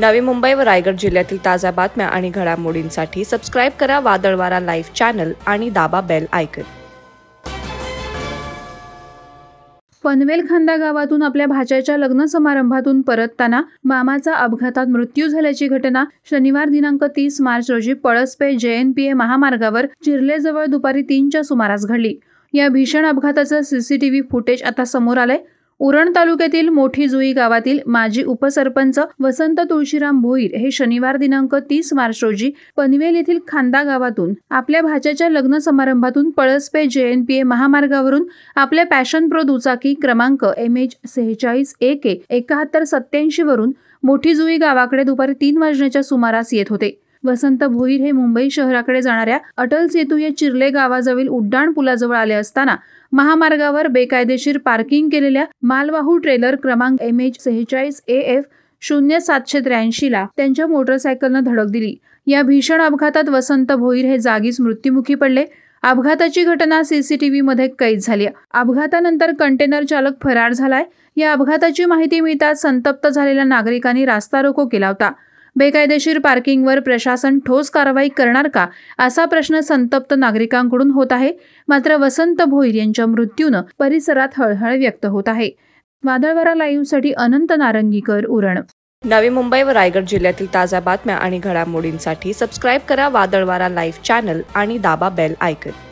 नवी मुंबई व रायगड जिल्ह्यातील ताज्या बातम्या आणि घडामोडींसाठी सबस्क्राईब करा वादळवारा लाईव्ह चॅनल आणि दाबा बेल आयकन पनवेल खांदा गावातून आपल्या भाच्याच्या लग्न समारंभातून परतताना मामाचा अपघातात मृत्यू झाल्याची घटना शनिवार दिनांक तीस मार्च रोजी पळसपे पी ए महामार्गावर चिरलेजवळ दुपारी तीनच्या सुमारास घडली या भीषण अपघाताचं सीसीटीव्ही फुटेज आता समोर आलंय उरण तालुक्यातील मोठी जुई गावातील माजी उपसरपंच वसंत तुळशीराम भोईर हे शनिवार दिनांक तीस मार्च रोजी पनवेल येथील खांदा गावातून आपल्या भाच्याच्या लग्न समारंभातून पळसपे जे एन पी ए महामार्गावरून आपल्या पॅशन प्रो दुचाकी क्रमांक एम एच सेहेचाळीस एक एकाहत्तर सत्याऐंशी वरून मोठी जुई गावाकडे दुपारी तीन वाजण्याच्या सुमारास येत होते वसंत भोईर हे मुंबई शहराकडे जाणाऱ्या अटल सेतू या चिरले गावाजवळील उड्डाण पुलाजवळ आले असताना महामार्गावर बेकायदेशीर पार्किंग केलेल्या मालवाहू ट्रेलर क्रमांक एम एच सेहेचाळीस ए एफ शून्य सातशे त्र्याऐंशी ला त्यांच्या मोटरसायकलनं धडक दिली या भीषण अपघातात वसंत भोईर हे जागीच मृत्युमुखी पडले अपघाताची घटना सीसीटीव्ही मध्ये कैद झाली अपघातानंतर कंटेनर चालक फरार झालाय या अपघाताची माहिती मिळताच संतप्त झालेल्या नागरिकांनी रास्ता रोको केला होता बेकायदेशीर पार्किंगवर प्रशासन ठोस कारवाई करणार का असा प्रश्न संतप्त नागरिकांकडून होत आहे मात्र वसंत भोईर यांच्या मृत्यूनं परिसरात हळहळ व्यक्त होत आहे वादळवारा लाईव्हसाठी अनंत नारंगीकर उरण नवी मुंबई व रायगड जिल्ह्यातील ताज्या बातम्या आणि घडामोडींसाठी सबस्क्राईब करा वादळवारा लाईव्ह चॅनल आणि दाबा बेल आयकन